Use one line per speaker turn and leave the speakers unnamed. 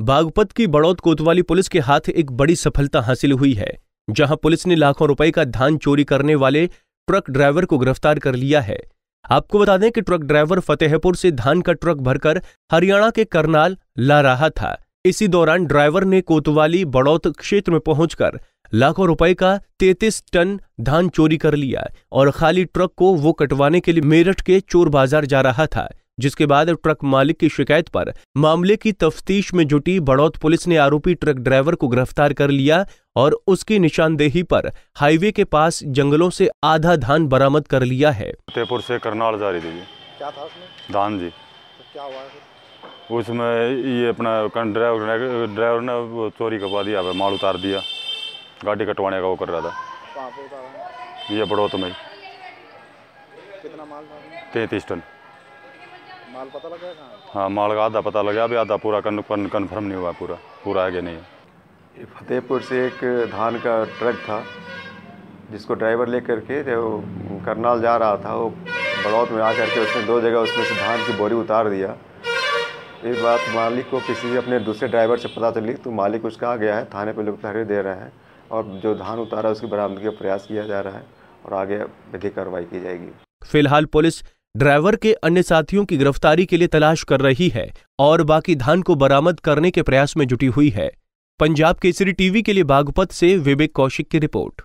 बागपत की बड़ौत कोतवाली पुलिस के हाथ एक बड़ी सफलता हासिल हुई है जहां पुलिस ने लाखों रुपए का धान चोरी करने वाले ट्रक ड्राइवर को गिरफ्तार कर लिया है आपको बता दें कि ट्रक ड्राइवर फतेहपुर से धान का ट्रक भरकर हरियाणा के करनाल ला रहा था इसी दौरान ड्राइवर ने कोतवाली बड़ौत क्षेत्र में पहुंचकर लाखों रुपए का तैतीस टन धान चोरी कर लिया और खाली ट्रक को वो कटवाने के लिए मेरठ के चोर बाजार जा रहा था जिसके बाद ट्रक मालिक की शिकायत पर मामले की तफ्तीश में जुटी बड़ौत पुलिस ने आरोपी ट्रक ड्राइवर को गिरफ्तार कर लिया और उसकी निशानदेही पर हाईवे के पास जंगलों से आधा धान बरामद कर लिया है
फतेहपुर से करनाल जा रही थी क्या था उसमें
धान जी तो
क्या हुआ है? उसमें ये अपना ड्राइवर ड्राइवर ने चोरी करवा दिया माल उतार दिया गाड़ी कटवाने का वो कर रहा था ये बड़ौत में कितना माल तैतीस टन माल पता लगा हाँ माल का आधा पता लगा अभी आधा पूरा कन्फर्म
नहीं हुआ पूरा पूरा आगे नहीं है फतेहपुर से एक धान का ट्रक था जिसको ड्राइवर ले करके जो करनाल जा रहा था वो बड़ौत में आकर के उसने दो जगह उसमें से धान की बोरी उतार दिया इस बात मालिक को किसी अपने दूसरे ड्राइवर से पता चली तो मालिक उसका आ गया है थाने पर लोग तहरीर दे रहे हैं और जो धान उतारा उसकी बरामदगी का प्रयास किया जा रहा है और आगे विधि कार्रवाई की जाएगी
फिलहाल पुलिस ड्राइवर के अन्य साथियों की गिरफ्तारी के लिए तलाश कर रही है और बाकी धान को बरामद करने के प्रयास में जुटी हुई है पंजाब केसरी टीवी के लिए बागपत से विवेक कौशिक की रिपोर्ट